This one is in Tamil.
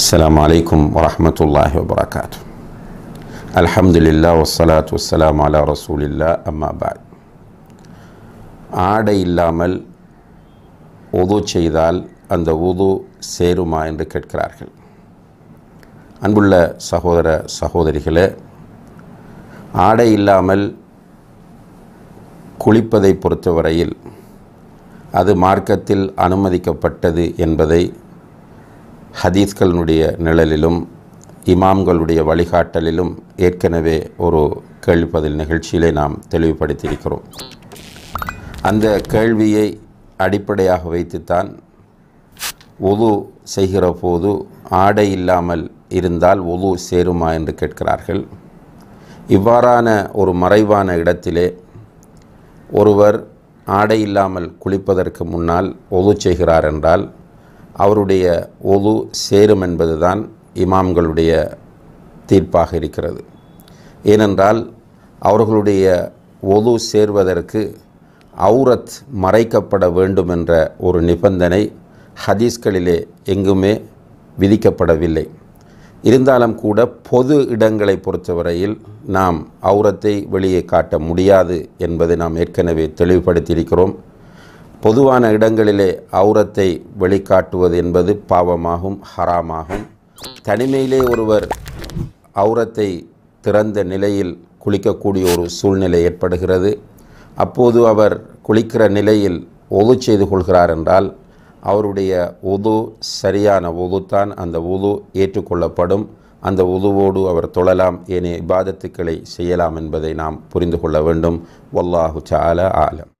السلام عليكم ورحمة الله وبركاته الحمد لله والصلاة والسلام على رسول الله أما بعد ஆடை இல்லாமல் உது செய்தால் அந்த உது சேருமா என்று கேட்கிறார்கள் அன்புள்ள சகோதர சகோதரிகளே ஆடை இல்லாமல் குளிப்பதை பொறுத்தவரையில் அது மார்க்கத்தில் அனுமதிக்கப்பட்டது என்பதை ஹதீஸ்களினுடைய நிழலிலும் இமாம்களுடைய வழிகாட்டலிலும் ஏற்கனவே ஒரு கேள்வி பதில் நிகழ்ச்சியிலே நாம் தெளிவுபடுத்தியிருக்கிறோம் அந்த கேள்வியை அடிப்படையாக வைத்துத்தான் உது செய்கிற போது ஆடை இல்லாமல் இருந்தால் உது சேருமா என்று கேட்கிறார்கள் இவ்வாறான ஒரு மறைவான இடத்திலே ஒருவர் ஆடை இல்லாமல் குளிப்பதற்கு முன்னால் ஒது செய்கிறார் என்றால் அவருடைய ஒது சேரும் என்பதுதான் இமாம்களுடைய தீர்ப்பாக இருக்கிறது ஏனென்றால் அவர்களுடைய ஒது சேர்வதற்கு அவுரத் மறைக்கப்பட வேண்டும் என்ற ஒரு நிபந்தனை ஹதீஸ்களிலே எங்குமே விதிக்கப்படவில்லை இருந்தாலும் கூட பொது இடங்களை பொறுத்தவரையில் நாம் அவுரத்தை வெளியே காட்ட முடியாது என்பதை நாம் ஏற்கனவே தெளிவுபடுத்தியிருக்கிறோம் பொதுவான இடங்களிலே அவுரத்தை வெளிக்காட்டுவது என்பது பாவமாகும் ஹராமாகும் தனிமையிலே ஒருவர் அவுரத்தை திறந்த நிலையில் குளிக்கக்கூடிய ஒரு சூழ்நிலை ஏற்படுகிறது அப்போது அவர் குளிக்கிற நிலையில் ஒது செய்து கொள்கிறார் என்றால் அவருடைய உது சரியான உதுத்தான் அந்த உது ஏற்றுக்கொள்ளப்படும் அந்த உதுவோடு அவர் தொழலாம் ஏனைய இபாதத்துக்களை செய்யலாம் என்பதை நாம் புரிந்து கொள்ள வேண்டும் வல்லாஹு சால ஆலம்